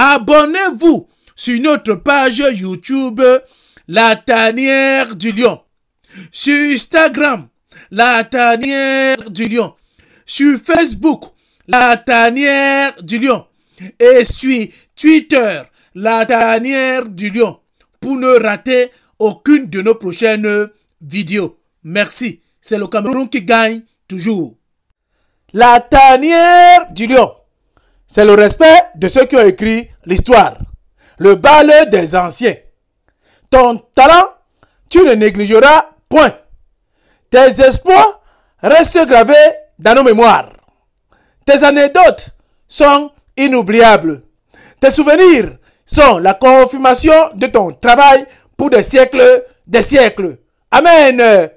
Abonnez-vous sur notre page YouTube La Tanière du Lion. Sur Instagram, La Tanière du Lion. Sur Facebook, La Tanière du Lion. Et sur Twitter, La Tanière du Lion. Pour ne rater aucune de nos prochaines vidéos. Merci. C'est le Cameroun qui gagne toujours. La Tanière du Lion c'est le respect de ceux qui ont écrit l'histoire, le bal des anciens. Ton talent, tu ne négligeras point. Tes espoirs restent gravés dans nos mémoires. Tes anecdotes sont inoubliables. Tes souvenirs sont la confirmation de ton travail pour des siècles des siècles. Amen.